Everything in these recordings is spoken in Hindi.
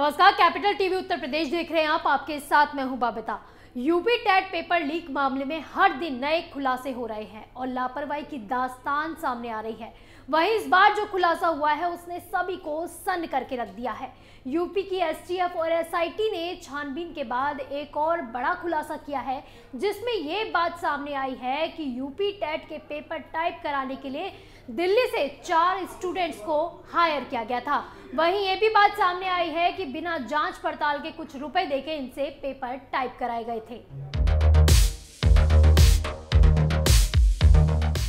नमस्कार कैपिटल टीवी उत्तर प्रदेश देख रहे हैं आप आपके साथ मैं हूं Babita UP TET paper leak मामले में हर दिन नए खुलासे हो रहे हैं और लापरवाही की दास्तान सामने आ रही है वहीं इस बार जो खुलासा हुआ है उसने सभी को सन्न करके रख दिया है यूपी की एसटीएफ और एसआईटी ने छानबीन के बाद एक और बड़ा खुलासा किया है जिसमें ये बात सामने आई है कि यूपी टेट के पेपर टाइप कराने के लिए दिल्ली से चार स्टूडेंट्स को हायर किया गया था वहीं ये भी बात सामने आई है कि बिना जांच पड़ताल के कुछ रुपए देके इनसे पेपर टाइप कराए गए थे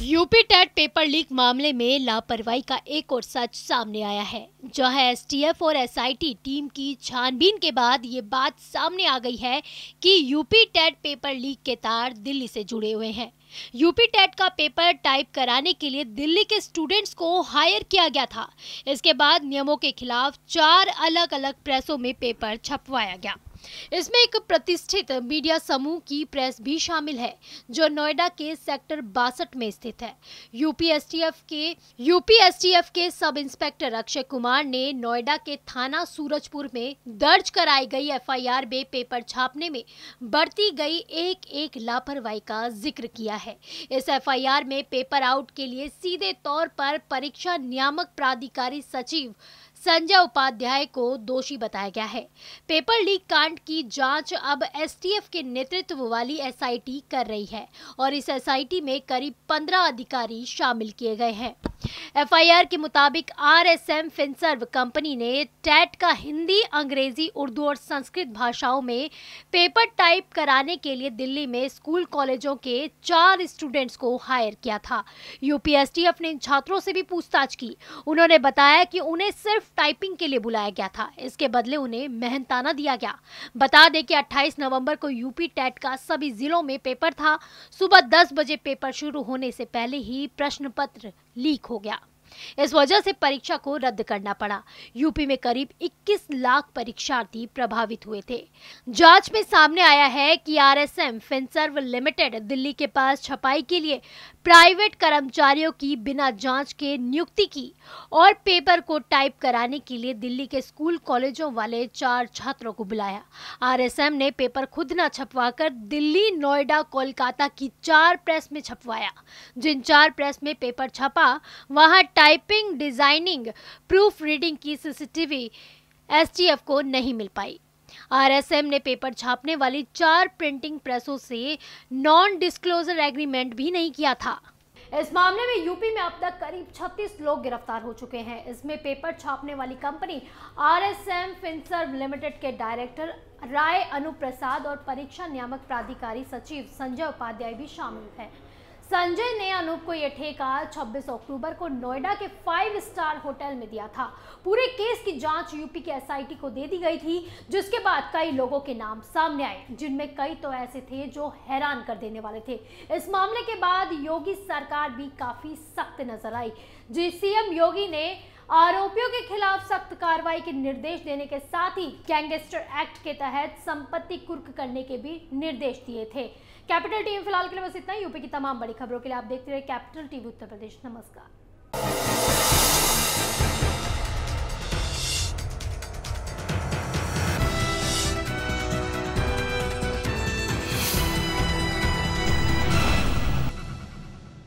यूपी टेट पेपर लीक मामले में लापरवाही का एक और सच सामने आया है जहां एसटीएफ और एसआईटी टीम की छानबीन के बाद ये बात सामने आ गई है कि यूपी टेट पेपर लीक के तार दिल्ली से जुड़े हुए हैं यूपी टेट का पेपर टाइप कराने के लिए दिल्ली के स्टूडेंट्स को हायर किया गया था इसके बाद नियमों के खिलाफ चार अलग अलग प्रेसों में पेपर छपवाया गया इसमें एक प्रतिष्ठित मीडिया समूह की प्रेस भी शामिल है जो नोएडा के सेक्टर बासठ में स्थित है यूपीएसटीएफ के यूपीएसटीएफ के सब इंस्पेक्टर अक्षय कुमार ने नोएडा के थाना सूरजपुर में दर्ज कराई गई एफआईआर में पेपर छापने में बढ़ती गई एक एक लापरवाही का जिक्र किया है इस एफआईआर में पेपर आउट के लिए सीधे तौर पर परीक्षा नियामक प्राधिकारी सचिव संजय उपाध्याय को दोषी बताया गया है पेपर लीक कांड की जांच अब एसटीएफ के नेतृत्व वाली एसआईटी कर रही है और इस एसआईटी में करीब पंद्रह अधिकारी शामिल किए गए हैं एफआईआर के मुताबिक आरएसएम फिनसर्व कंपनी ने टैट का हिंदी अंग्रेजी उर्दू और संस्कृत भाषाओं में पेपर टाइप कराने के लिए दिल्ली में स्कूल कॉलेजों के चार स्टूडेंट्स को हायर किया था यूपीएसटी ने इन छात्रों से भी पूछताछ की उन्होंने बताया कि उन्हें सिर्फ टाइपिंग के लिए बुलाया गया था इसके बदले उन्हें मेहनताना दिया गया बता दें कि अट्ठाईस नवम्बर को यूपी टैट का सभी जिलों में पेपर था सुबह दस बजे पेपर शुरू होने से पहले ही प्रश्न पत्र लीक हो गया इस वजह से परीक्षा को रद्द करना पड़ा यूपी में करीब 21 लाख परीक्षार्थी प्रभावित हुए थे जांच में सामने आया है कि आरएसएम फिनसर्व लिमिटेड दिल्ली के पास छपाई के लिए प्राइवेट कर्मचारियों की बिना जांच के नियुक्ति की और पेपर को टाइप कराने के लिए दिल्ली के स्कूल कॉलेजों वाले चार छात्रों को बुलाया आरएसएम ने पेपर खुद न छपवाकर दिल्ली नोएडा कोलकाता की चार प्रेस में छपवाया जिन चार प्रेस में पेपर छपा वहां टाइपिंग डिजाइनिंग प्रूफ रीडिंग की सीसीटीवी एसटीएफ को नहीं मिल पाई आरएसएम ने पेपर छापने वाली चार प्रिंटिंग प्रेसों से नॉन डिस्क्लोजर एग्रीमेंट भी नहीं किया था इस मामले में यूपी में अब तक करीब 36 लोग गिरफ्तार हो चुके हैं इसमें पेपर छापने वाली कंपनी आरएसएम फिनसर्व लिमिटेड के डायरेक्टर राय अनुप्रसाद और परीक्षा नियामक प्राधिकारी सचिव संजय उपाध्याय भी शामिल हैं संजय ने अनूप को यह ठेका 26 अक्टूबर को नोएडा के फाइव स्टार होटल में दिया था पूरे केस की जांच यूपी के एसआईटी को दे दी गई थी जिसके बाद कई लोगों के नाम सामने आए जिनमें कई तो ऐसे थे जो हैरान कर देने वाले थे इस मामले के बाद योगी सरकार भी काफी सख्त नजर आई जी सीएम योगी ने आरोपियों के खिलाफ सख्त कार्रवाई के निर्देश देने के साथ ही गैंगस्टर एक्ट के तहत संपत्ति कुर्क करने के भी निर्देश दिए थे कैपिटल टीवी फिलहाल के लिए बस इतना यूपी की तमाम बड़ी खबरों के लिए आप देखते रहे कैपिटल टीवी उत्तर प्रदेश नमस्कार